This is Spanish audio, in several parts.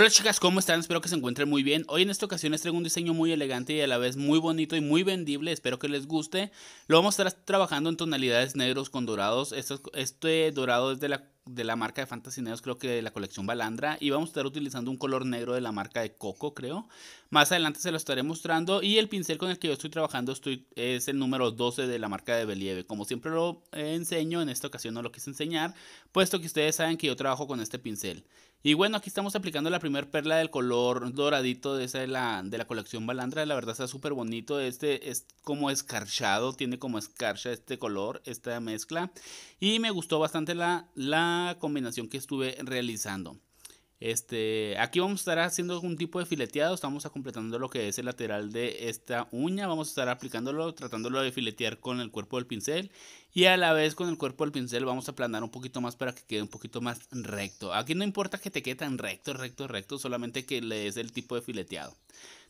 Hola chicas, ¿cómo están? Espero que se encuentren muy bien. Hoy en esta ocasión les traigo un diseño muy elegante y a la vez muy bonito y muy vendible. Espero que les guste. Lo vamos a estar trabajando en tonalidades negros con dorados. Este, dorado es de la, de la marca de Fantasy creo que de la colección Balandra. Y vamos a estar utilizando un color negro de la marca de Coco, creo. Más adelante se lo estaré mostrando. Y el pincel con el que yo estoy trabajando es el número 12 de la marca de Believe. Como siempre lo enseño, en esta ocasión no lo quise enseñar, puesto que ustedes saben que yo trabajo con este pincel. Y bueno, aquí estamos aplicando la primer perla del color doradito de de la, colección Balandra. La verdad está súper bonito. Este es como escarchado, tiene como escarcha este color, esta mezcla. Y me gustó bastante la combinación que estuve realizando. Este, aquí vamos a estar haciendo un tipo de fileteado, estamos completando lo que es el lateral de esta uña, vamos a estar aplicándolo, tratándolo de filetear con el cuerpo del pincel y a la vez con el cuerpo del pincel vamos a aplanar un poquito más para que quede un poquito más recto. Aquí no importa que te quede tan recto, recto, recto, solamente que le des el tipo de fileteado.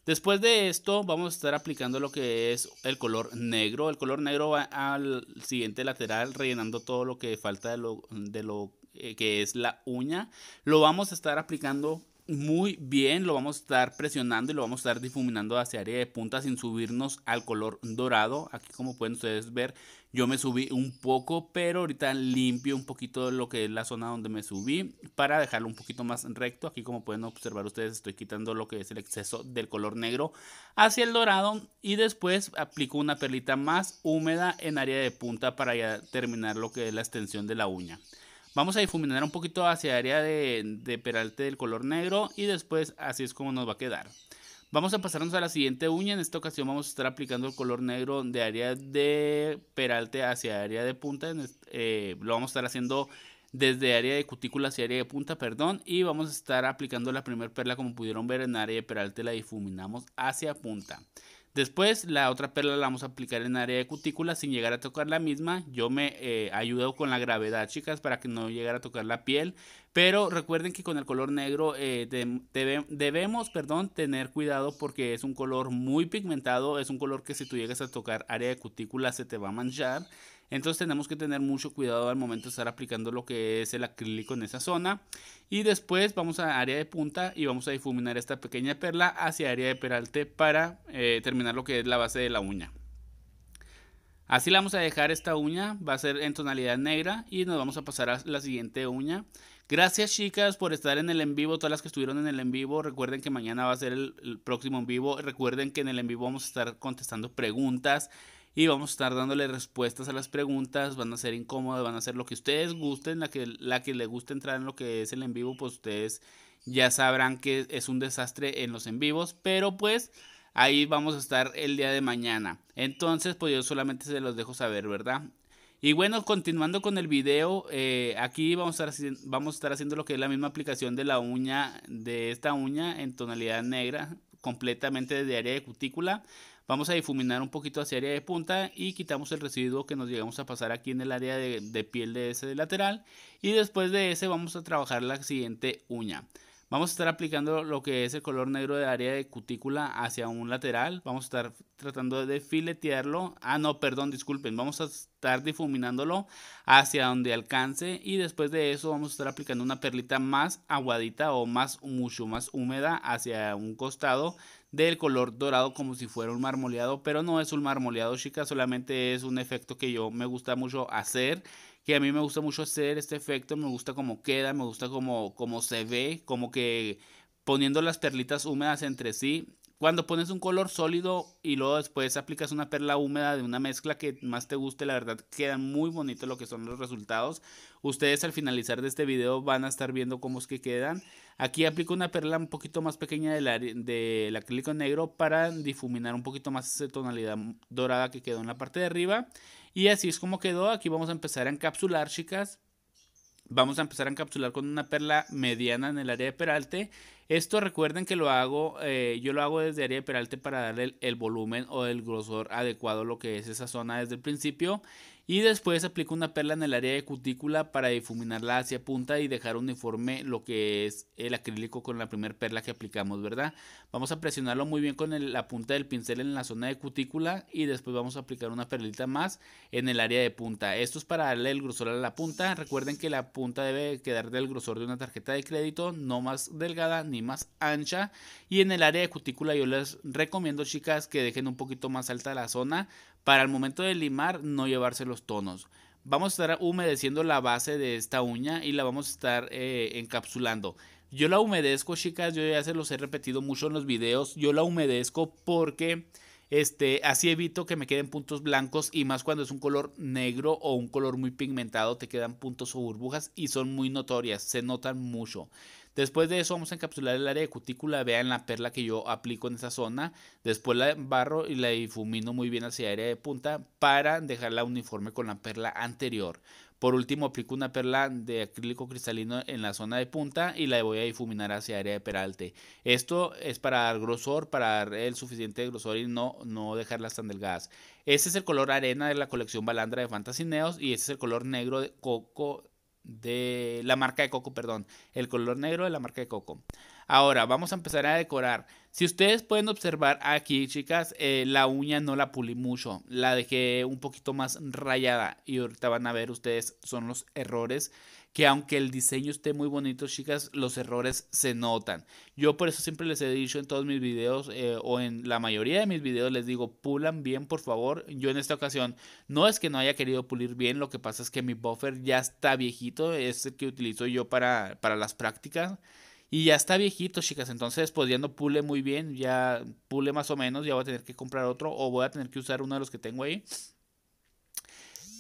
Después de esto vamos a estar aplicando lo que es el color negro, el color negro va al siguiente lateral rellenando todo lo que falta de lo, de lo eh, que es la uña, lo vamos a estar aplicando muy bien, lo vamos a estar presionando y lo vamos a estar difuminando hacia área de punta sin subirnos al color dorado. Aquí como pueden ustedes ver, yo me subí un poco, pero ahorita limpio un poquito lo que es la zona donde me subí para dejarlo un poquito más recto. Aquí como pueden observar ustedes, estoy quitando lo que es el exceso del color negro hacia el dorado y después aplico una perlita más húmeda en área de punta para ya terminar lo que es la extensión de la uña. Vamos a difuminar un poquito hacia área de, peralte del color negro y después así es como nos va a quedar. Vamos a pasarnos a la siguiente uña. En esta ocasión vamos a estar aplicando el color negro de área de peralte hacia área de punta. Eh, lo vamos a estar haciendo desde área de cutícula hacia área de punta, perdón. Y vamos a estar aplicando la primera perla como pudieron ver en área de peralte. La difuminamos hacia punta. Después la otra perla la vamos a aplicar en área de cutícula sin llegar a tocar la misma. Yo me eh, ayudo con la gravedad, chicas, para que no llegara a tocar la piel. Pero recuerden que con el color negro eh, debemos perdón, tener cuidado porque es un color muy pigmentado. Es un color que si tú llegas a tocar área de cutícula se te va a manchar. Entonces tenemos que tener mucho cuidado al momento de estar aplicando lo que es el acrílico en esa zona. Y después vamos a área de punta y vamos a difuminar esta pequeña perla hacia área de peralte para eh, terminar lo que es la base de la uña. Así la vamos a dejar esta uña, va a ser en tonalidad negra y nos vamos a pasar a la siguiente uña. Gracias chicas por estar en el en vivo, todas las que estuvieron en el en vivo, recuerden que mañana va a ser el, el próximo en vivo, recuerden que en el en vivo vamos a estar contestando preguntas y vamos a estar dándole respuestas a las preguntas, van a ser incómodas, van a ser lo que ustedes gusten, la que, la que le guste entrar en lo que es el en vivo, pues ustedes ya sabrán que es un desastre en los en vivos, pero pues ahí vamos a estar el día de mañana. Entonces, pues yo solamente se los dejo saber, ¿verdad? Y bueno, continuando con el video, eh, aquí vamos a, vamos a estar haciendo lo que es la misma aplicación de la uña, de esta uña en tonalidad negra, completamente desde área de cutícula. Vamos a difuminar un poquito hacia área de punta y quitamos el residuo que nos llegamos a pasar aquí en el área de, piel de ese lateral. Y después de ese vamos a trabajar la siguiente uña. Vamos a estar aplicando lo que es el color negro de área de cutícula hacia un lateral. Vamos a estar tratando de filetearlo. Ah, no, perdón, disculpen. Vamos a estar difuminándolo hacia donde alcance y después de eso vamos a estar aplicando una perlita más aguadita o más mucho más húmeda hacia un costado del color dorado como si fuera un marmoleado, pero no es un marmoleado, chicas, solamente es un efecto que yo me gusta mucho hacer que a mí me gusta mucho hacer este efecto, me gusta cómo queda, me gusta como cómo se ve, como que poniendo las perlitas húmedas entre sí, cuando pones un color sólido y luego después aplicas una perla húmeda de una mezcla que más te guste, la verdad queda muy bonito lo que son los resultados. Ustedes al finalizar de este video van a estar viendo cómo es que quedan. Aquí aplico una perla un poquito más pequeña del acrílico negro para difuminar un poquito más esa tonalidad dorada que quedó en la parte de arriba. Y así es como quedó. Aquí vamos a empezar a encapsular, chicas vamos a empezar a encapsular con una perla mediana en el área de peralte esto recuerden que lo hago, eh, yo lo hago desde área de peralte para darle el, volumen o el grosor adecuado lo que es esa zona desde el principio. Y después aplico una perla en el área de cutícula para difuminarla hacia punta y dejar uniforme lo que es el acrílico con la primera perla que aplicamos, ¿verdad? Vamos a presionarlo muy bien con la punta del pincel en la zona de cutícula y después vamos a aplicar una perlita más en el área de punta. Esto es para darle el grosor a la punta. Recuerden que la punta debe quedar del grosor de una tarjeta de crédito, no más delgada ni más ancha. Y en el área de cutícula yo les recomiendo chicas que dejen un poquito más alta la zona para el momento de limar no llevarse los tonos. Vamos a estar humedeciendo la base de esta uña y la vamos a estar eh, encapsulando. Yo la humedezco, chicas, yo ya se los he repetido mucho en los videos. Yo la humedezco porque este, así evito que me queden puntos blancos y más cuando es un color negro o un color muy pigmentado te quedan puntos o burbujas y son muy notorias, se notan mucho. Después de eso vamos a encapsular el área de cutícula. Vean la perla que yo aplico en esa zona. Después la barro y la difumino muy bien hacia el área de punta para dejarla uniforme con la perla anterior. Por último, aplico una perla de acrílico cristalino en la zona de punta y la voy a difuminar hacia área de peralte. Esto es para dar grosor, para dar el suficiente grosor y no, no dejarlas tan delgadas. Este es el color arena de la colección Balandra de Fantasy Neos y este es el color negro de coco de la marca de coco, perdón, el color negro de la marca de coco. Ahora vamos a empezar a decorar. Si ustedes pueden observar aquí, chicas, eh, la uña no la pulí mucho, la dejé un poquito más rayada y ahorita van a ver ustedes son los errores que aunque el diseño esté muy bonito, chicas, los errores se notan. Yo por eso siempre les he dicho en todos mis videos eh, o en la mayoría de mis videos les digo, pulan bien, por favor. Yo en esta ocasión no es que no haya querido pulir bien, lo que pasa es que mi buffer ya está viejito, es el que utilizo yo para, para las prácticas. Y ya está viejito, chicas. Entonces, pues ya no pule muy bien. Ya pule más o menos. Ya voy a tener que comprar otro. O voy a tener que usar uno de los que tengo ahí.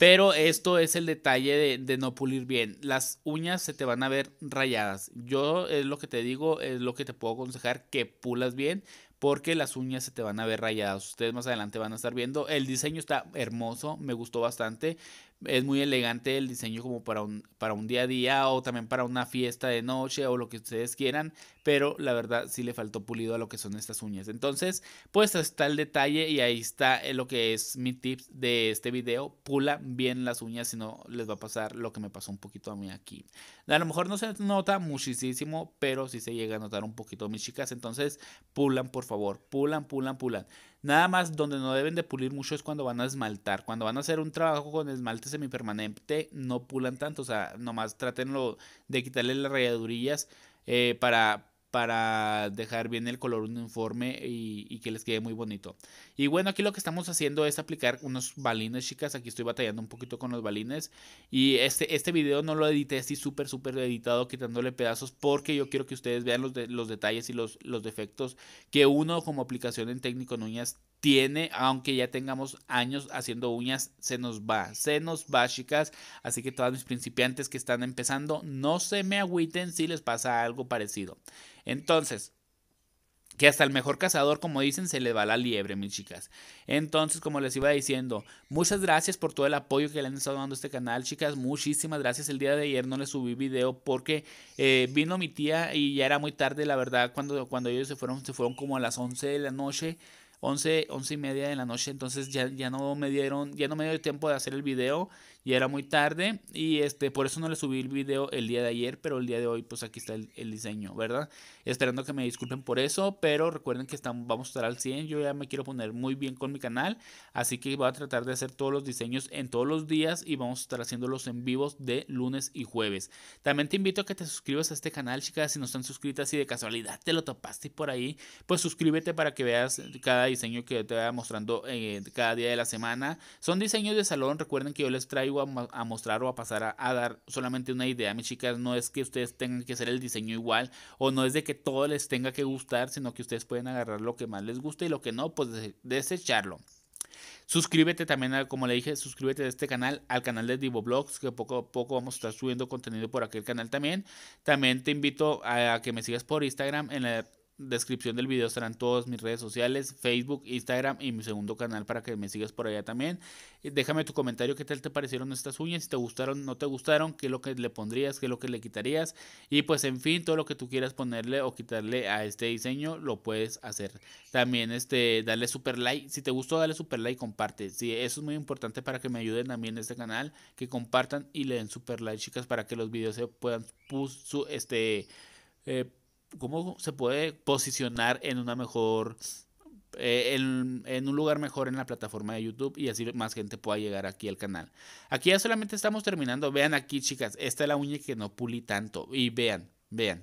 Pero esto es el detalle de, no pulir bien. Las uñas se te van a ver rayadas. Yo es lo que te digo, es lo que te puedo aconsejar, que pulas bien porque las uñas se te van a ver rayadas. Ustedes más adelante van a estar viendo. El diseño está hermoso, me gustó bastante, es muy elegante el diseño como para un, para un día a día o también para una fiesta de noche o lo que ustedes quieran, pero la verdad sí le faltó pulido a lo que son estas uñas. Entonces, pues está el detalle y ahí está eh, lo que es mi tip de este video. pulan bien las uñas, si no les va a pasar lo que me pasó un poquito a mí aquí. A lo mejor no se nota muchísimo, pero sí se llega a notar un poquito, mis chicas. Entonces, pulan, por favor, pulan, pulan, pulan. Nada más donde no deben de pulir mucho es cuando van a esmaltar. Cuando van a hacer un trabajo con esmalte semipermanente, no pulan tanto. O sea, nomás tratenlo de quitarle las rayadurillas eh, para, para dejar bien el color uniforme y, que les quede muy bonito. Y bueno, aquí lo que estamos haciendo es aplicar unos balines, chicas. Aquí estoy batallando un poquito con los balines. Y este, este video no lo edité así súper, súper editado, quitándole pedazos, porque yo quiero que ustedes vean los, los detalles y los, defectos que uno como aplicación en técnico en uñas tiene, aunque ya tengamos años haciendo uñas, se nos va, se nos va, chicas. Así que todas mis principiantes que están empezando, no se me agüiten si les pasa algo parecido. Entonces, que hasta el mejor cazador, como dicen, se le va la liebre, mis chicas. Entonces, como les iba diciendo, muchas gracias por todo el apoyo que le han estado dando a este canal, chicas. Muchísimas gracias. El día de ayer no les subí video porque eh, vino mi tía y ya era muy tarde, la verdad, cuando, cuando ellos se fueron, se fueron como a las 11 de la noche. 11, 11 y media de la noche, entonces ya, ya no me dieron, ya no me dio tiempo de hacer el video, ya era muy tarde y este por eso no le subí el video el día de ayer, pero el día de hoy pues aquí está el, diseño, ¿verdad? Esperando que me disculpen por eso, pero recuerden que estamos, vamos a estar al 100, yo ya me quiero poner muy bien con mi canal, así que voy a tratar de hacer todos los diseños en todos los días y vamos a estar haciéndolos en vivos de lunes y jueves. También te invito a que te suscribas a este canal, chicas, si no están suscritas y de casualidad te lo topaste por ahí, pues suscríbete para que veas cada diseño que te voy mostrando eh, cada día de la semana. Son diseños de salón, recuerden que yo les traigo a, mostrar o a pasar a, dar solamente una idea, mis chicas. No es que ustedes tengan que hacer el diseño igual o no es de que todo les tenga que gustar, sino que ustedes pueden agarrar lo que más les guste y lo que no, pues desecharlo. Suscríbete también, como le dije, suscríbete a este canal, al canal de DivoBlogs, que poco a poco vamos a estar subiendo contenido por aquel canal también. También te invito a que me sigas por Instagram en la descripción del video estarán todas mis redes sociales, Facebook, Instagram y mi segundo canal para que me sigas por allá también. Déjame tu comentario, qué tal te parecieron estas uñas, si te gustaron, no te gustaron, qué es lo que le pondrías, qué es lo que le quitarías y pues en fin, todo lo que tú quieras ponerle o quitarle a este diseño lo puedes hacer. También este, dale super like, si te gustó dale super like, comparte. si eso es muy importante para que me ayuden a mí en este canal, que compartan y le den super like, chicas, para que los videos se puedan este eh, cómo se puede posicionar en una mejor eh, en, un lugar mejor en la plataforma de YouTube y así más gente pueda llegar aquí al canal. Aquí ya solamente estamos terminando. Vean aquí, chicas, esta es la uña que no pulí tanto. Y vean, vean.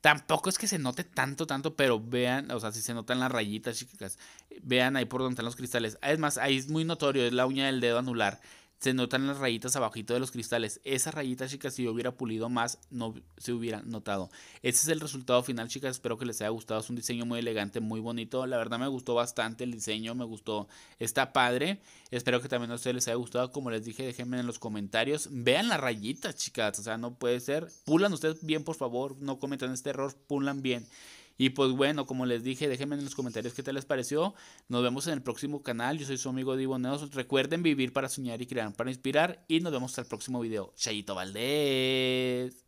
Tampoco es que se note tanto, tanto, pero vean, o sea, si se notan las rayitas, chicas, vean ahí por donde están los cristales. Es más, ahí es muy notorio, es la uña del dedo anular se notan las rayitas abajito de los cristales. Esas rayitas, chicas, si yo hubiera pulido más, no se hubiera notado. ese es el resultado final, chicas. Espero que les haya gustado. Es un diseño muy elegante, muy bonito. La verdad me gustó bastante el diseño. Me gustó. Está padre. Espero que también a ustedes les haya gustado. Como les dije, déjenme en los comentarios. Vean las rayitas, chicas. O sea, no puede ser. Pulan ustedes bien, por favor. No cometan este error. Pulan bien. Y pues bueno, como les dije, déjenme en los comentarios qué tal les pareció. Nos vemos en el próximo canal. Yo soy su amigo neos Recuerden vivir para soñar y crear para inspirar. Y nos vemos hasta el próximo video. Chayito Valdés.